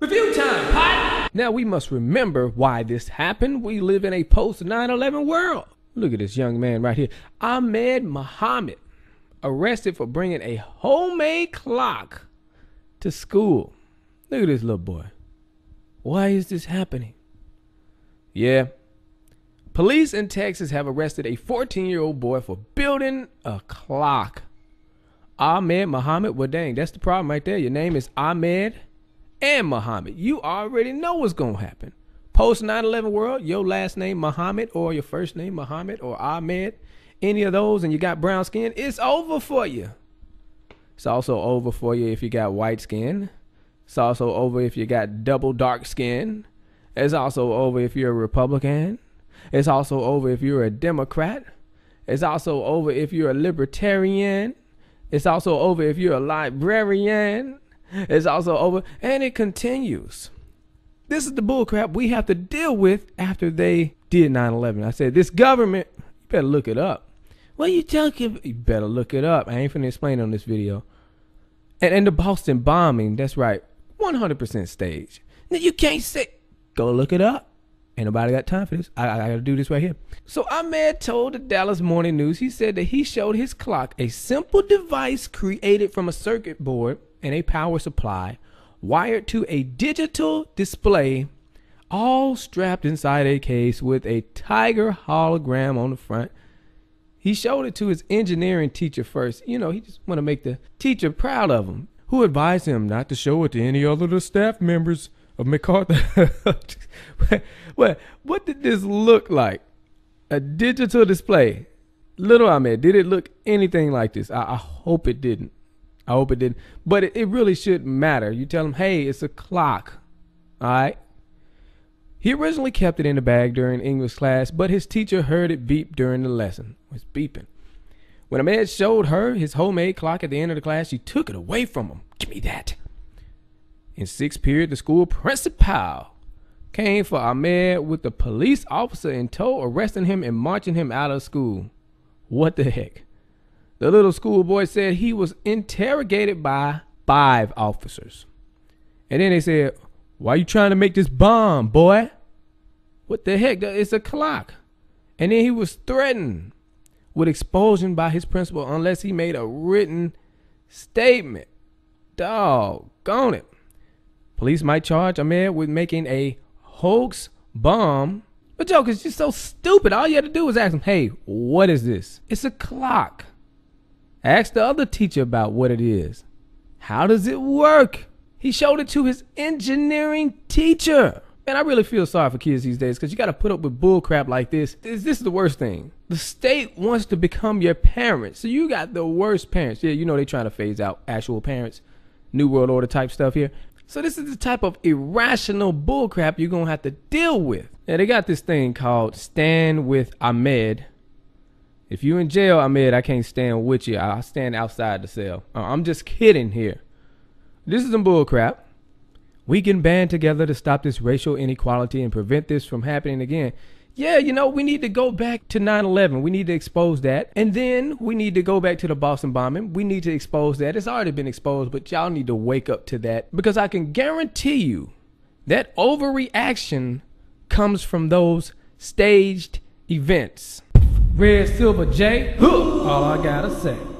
Review time, pot! Now we must remember why this happened. We live in a post 9 11 world. Look at this young man right here. Ahmed Muhammad, arrested for bringing a homemade clock to school. Look at this little boy. Why is this happening? Yeah. Police in Texas have arrested a 14 year old boy for building a clock. Ahmed Muhammad. Well, dang, that's the problem right there. Your name is Ahmed and Muhammad. You already know what's going to happen. Post 9 11 world, your last name Muhammad or your first name Muhammad or Ahmed, any of those, and you got brown skin, it's over for you. It's also over for you if you got white skin. It's also over if you got double dark skin. It's also over if you're a Republican. It's also over if you're a Democrat. It's also over if you're a libertarian. It's also over if you're a librarian. It's also over. And it continues. This is the bullcrap we have to deal with after they did 9 11. I said, this government, you better look it up. What you talking You better look it up. I ain't finna explain on this video. And, and the Boston bombing, that's right, 100% staged. You can't say, go look it up. Ain't nobody got time for this. I, I, gotta do this right here. So Ahmed told the Dallas Morning News, he said that he showed his clock a simple device created from a circuit board and a power supply wired to a digital display, all strapped inside a case with a tiger hologram on the front. He showed it to his engineering teacher first. You know, he just want to make the teacher proud of him, who advised him not to show it to any other of the staff members of MacArthur. what, what did this look like? A digital display. Little I mean, did it look anything like this? I, I hope it didn't. I hope it didn't. But it, it really shouldn't matter. You tell them, hey, it's a clock. All right. He originally kept it in the bag during English class, but his teacher heard it beep during the lesson. It was beeping. When Ahmed showed her his homemade clock at the end of the class, she took it away from him. Give me that. In sixth period, the school principal came for Ahmed with the police officer in tow, arresting him and marching him out of school. What the heck? The little schoolboy said he was interrogated by five officers. And then they said, Why you trying to make this bomb, boy? What the heck? It's a clock. And then he was threatened with expulsion by his principal unless he made a written statement. Doggone it. Police might charge a man with making a hoax bomb. But Joe, is just so stupid. All you had to do was ask him, hey, what is this? It's a clock. Ask the other teacher about what it is. How does it work? He showed it to his engineering teacher. Man, I really feel sorry for kids these days because you got to put up with bullcrap like this. this. This is the worst thing. The state wants to become your parents. So you got the worst parents. Yeah, you know they trying to phase out actual parents. New World Order type stuff here. So this is the type of irrational bullcrap you're gonna have to deal with. Now they got this thing called Stand with Ahmed. If you in jail, Ahmed, I can't stand with you. i stand outside the cell. Uh, I'm just kidding here. This is some bullcrap. We can band together to stop this racial inequality and prevent this from happening again yeah, you know, we need to go back to 9 11. We need to expose that. And then we need to go back to the Boston bombing. We need to expose that. It's already been exposed, but y'all need to wake up to that because I can guarantee you that overreaction comes from those staged events. Red Silver J, all I gotta say.